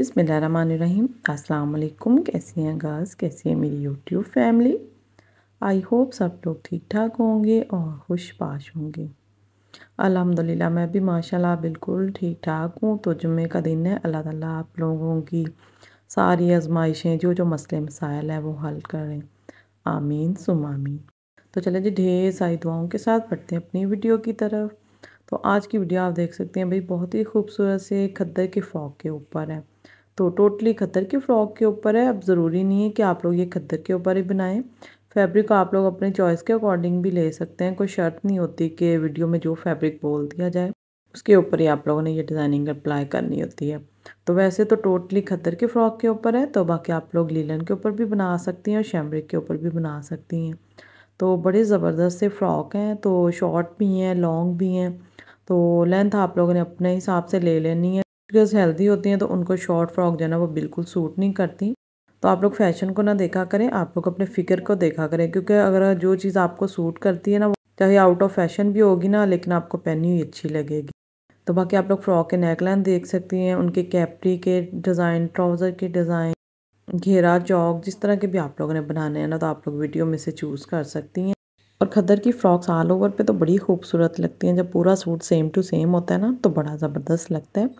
बिसमीम अस्सलाम कैसी हैं गर्ल्स कैसी है मेरी यूट्यूब फैमिली आई होप सब लोग ठीक ठाक होंगे और खुश पाश होंगे अल्हम्दुलिल्लाह मैं भी माशाल्लाह बिल्कुल ठीक ठाक हूँ तो जुम्मे का दिन है अल्लाह ताला आप लोगों की सारी आजमाइशें जो जो मसले मसाइल हैं वो हल करें आमीन सुमामीन तो चले जी ढेर सारी दुआओं के साथ पढ़ते हैं अपनी वीडियो की तरफ तो आज की वीडियो आप देख सकते हैं भाई बहुत ही खूबसूरत से खद्दर के फ्रॉक के ऊपर है तो टोटली खद्दर के फ्रॉक के ऊपर है अब ज़रूरी नहीं है कि आप लोग ये खद्दर के ऊपर ही बनाएं फैब्रिक आप लोग अपने चॉइस के अकॉर्डिंग भी ले सकते हैं कोई शर्त नहीं होती कि वीडियो में जो फैब्रिक बोल दिया जाए उसके ऊपर ही आप लोगों ने ये डिज़ाइनिंग अप्लाई करनी होती है तो वैसे तो टोटली खतर के फ्रॉक के ऊपर है तो बाकी आप लोग लीलन के ऊपर भी बना सकती हैं और शैमरिक के ऊपर भी बना सकती हैं तो बड़े ज़बरदस्त से फ़्रॉक हैं तो शॉर्ट भी हैं लॉन्ग भी हैं तो लेंथ आप लोगों ने अपने हिसाब से ले लेनी है बिकॉज हेल्दी होती हैं तो उनको शॉर्ट फ्रॉक जो है ना वो बिल्कुल सूट नहीं करती तो आप लोग फैशन को ना देखा करें आप लोग अपने फिगर को देखा करें क्योंकि अगर जो चीज़ आपको सूट करती है ना वो चाहे आउट ऑफ फैशन भी होगी ना लेकिन आपको पहनी हुई अच्छी लगेगी तो बाकी आप लोग फ्रॉक के नेकलाइन देख सकती हैं उनके कैपरी के डिज़ाइन ट्राउज़र के डिज़ाइन घेरा चौक जिस तरह के भी आप लोगों ने बनाने हैं ना तो आप लोग वीडियो में से चूज़ कर सकती हैं और खदर की फ़्रॉक्स ऑल ओवर पे तो बड़ी खूबसूरत लगती हैं जब पूरा सूट सेम टू सेम होता है ना तो बड़ा ज़बरदस्त लगता है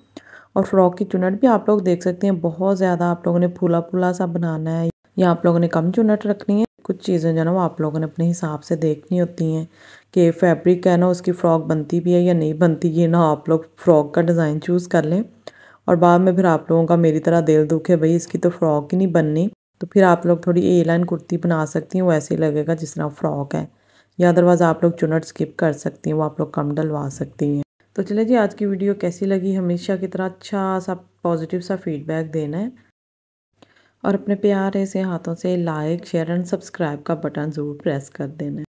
और फ़्रॉक की चुनट भी आप लोग देख सकते हैं बहुत ज़्यादा आप लोगों ने फूला फूला सा बनाना है या आप लोगों ने कम चुनट रखनी है कुछ चीज़ें जो है ना वो आप लोगों ने अपने हिसाब से देखनी होती हैं कि फैब्रिक है ना उसकी फ़्रॉक बनती भी है या नहीं बनती ये ना आप लोग फ़्रॉक का डिज़ाइन चूज़ कर लें और बाद में फिर आप लोगों का मेरी तरह दिल दुख है भाई इसकी तो फ्रॉक ही नहीं बननी तो फिर आप लोग थोड़ी ए लाइन कुर्ती बना सकती हैं वो ऐसे ही लगेगा जिस तरह फ्रॉक है या अदरवाइज़ आप लोग चुनट स्किप कर सकती हैं वो आप लोग कम डलवा सकती हैं तो चले जी आज की वीडियो कैसी लगी हमेशा की तरह अच्छा सा पॉजिटिव सा फीडबैक देना है और अपने प्यारे से हाथों से लाइक शेयर एंड सब्सक्राइब का बटन ज़रूर प्रेस कर देना है